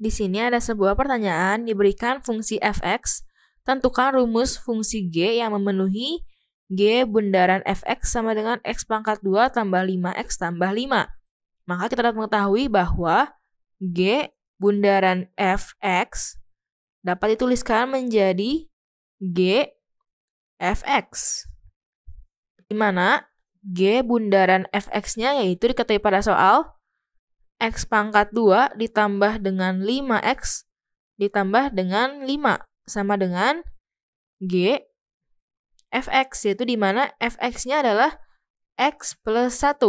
Di sini ada sebuah pertanyaan diberikan fungsi fx, tentukan rumus fungsi g yang memenuhi g bundaran fx sama dengan x pangkat 2 tambah 5x tambah 5. Maka kita dapat mengetahui bahwa g bundaran fx dapat dituliskan menjadi g fx. Di mana g bundaran fx-nya yaitu diketahui pada soal X pangkat 2 ditambah dengan 5X ditambah dengan 5 sama dengan G fx, yaitu di mana fx-nya adalah x plus 1.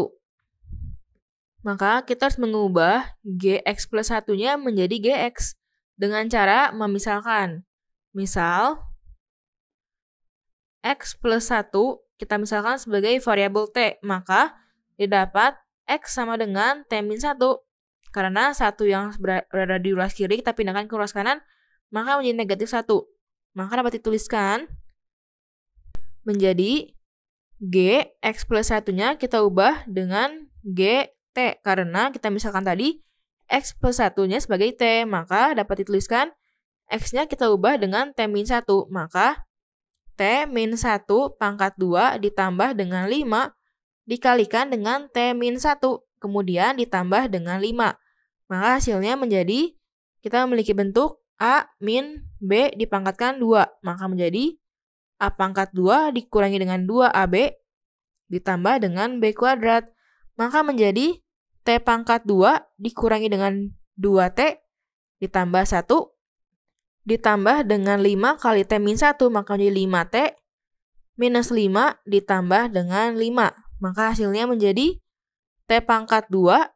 Maka kita harus mengubah gx plus 1-nya menjadi gx dengan cara memisalkan. Misal, x plus 1 kita misalkan sebagai variabel t, maka didapat X sama dengan T min 1. Karena satu yang berada di ruas kiri kita pindahkan ke ruas kanan, maka menjadi negatif 1. Maka dapat dituliskan menjadi G X plus satunya kita ubah dengan G T. Karena kita misalkan tadi X plus satunya sebagai T, maka dapat dituliskan X-nya kita ubah dengan T min 1. Maka T min 1 pangkat 2 ditambah dengan 5 dikalikan dengan T-1, kemudian ditambah dengan 5. Maka hasilnya menjadi, kita memiliki bentuk A min B dipangkatkan 2, maka menjadi A pangkat 2 dikurangi dengan 2AB ditambah dengan B kuadrat, maka menjadi T pangkat 2 dikurangi dengan 2T ditambah 1 ditambah dengan 5 kali T min 1 maka menjadi 5T minus 5 ditambah dengan 5. Maka hasilnya menjadi T pangkat 2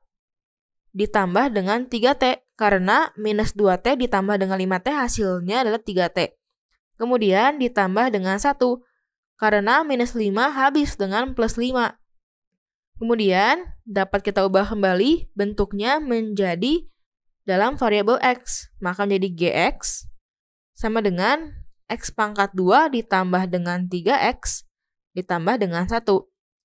ditambah dengan 3T. Karena minus 2T ditambah dengan 5T hasilnya adalah 3T. Kemudian ditambah dengan 1. Karena minus 5 habis dengan plus 5. Kemudian dapat kita ubah kembali bentuknya menjadi dalam variabel x. Maka menjadi gx sama dengan x pangkat 2 ditambah dengan 3x ditambah dengan 1.